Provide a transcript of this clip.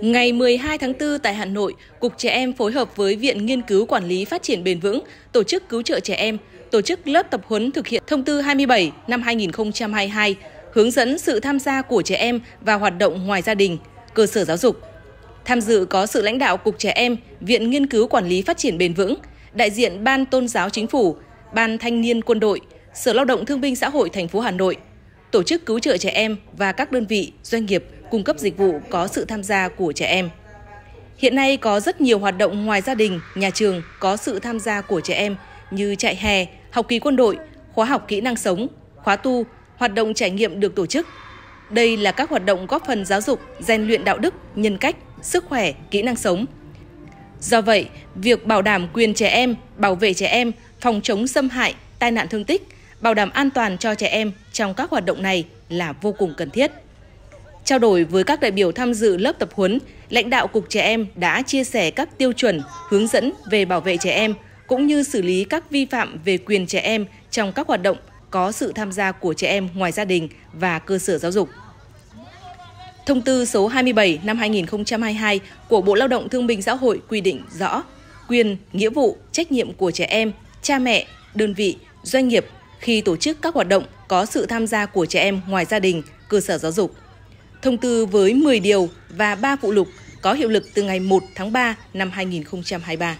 Ngày 12 tháng 4 tại Hà Nội, Cục Trẻ Em phối hợp với Viện Nghiên cứu Quản lý Phát triển Bền vững, Tổ chức Cứu trợ Trẻ Em, tổ chức lớp tập huấn thực hiện Thông tư 27 năm 2022, hướng dẫn sự tham gia của trẻ em và hoạt động ngoài gia đình, cơ sở giáo dục. Tham dự có sự lãnh đạo Cục Trẻ Em, Viện Nghiên cứu Quản lý Phát triển Bền vững, đại diện Ban Tôn giáo Chính phủ, Ban Thanh niên Quân đội, Sở Lao động Thương binh Xã hội thành phố Hà Nội – tổ chức cứu trợ trẻ em và các đơn vị, doanh nghiệp cung cấp dịch vụ có sự tham gia của trẻ em. Hiện nay có rất nhiều hoạt động ngoài gia đình, nhà trường có sự tham gia của trẻ em như chạy hè, học kỳ quân đội, khóa học kỹ năng sống, khóa tu, hoạt động trải nghiệm được tổ chức. Đây là các hoạt động góp phần giáo dục, rèn luyện đạo đức, nhân cách, sức khỏe, kỹ năng sống. Do vậy, việc bảo đảm quyền trẻ em, bảo vệ trẻ em, phòng chống xâm hại, tai nạn thương tích bảo đảm an toàn cho trẻ em trong các hoạt động này là vô cùng cần thiết. Trao đổi với các đại biểu tham dự lớp tập huấn, lãnh đạo Cục Trẻ Em đã chia sẻ các tiêu chuẩn, hướng dẫn về bảo vệ trẻ em, cũng như xử lý các vi phạm về quyền trẻ em trong các hoạt động có sự tham gia của trẻ em ngoài gia đình và cơ sở giáo dục. Thông tư số 27 năm 2022 của Bộ Lao động Thương binh Xã hội quy định rõ quyền, nghĩa vụ, trách nhiệm của trẻ em, cha mẹ, đơn vị, doanh nghiệp khi tổ chức các hoạt động có sự tham gia của trẻ em ngoài gia đình, cơ sở giáo dục. Thông tư với 10 điều và 3 phụ lục có hiệu lực từ ngày 1 tháng 3 năm 2023.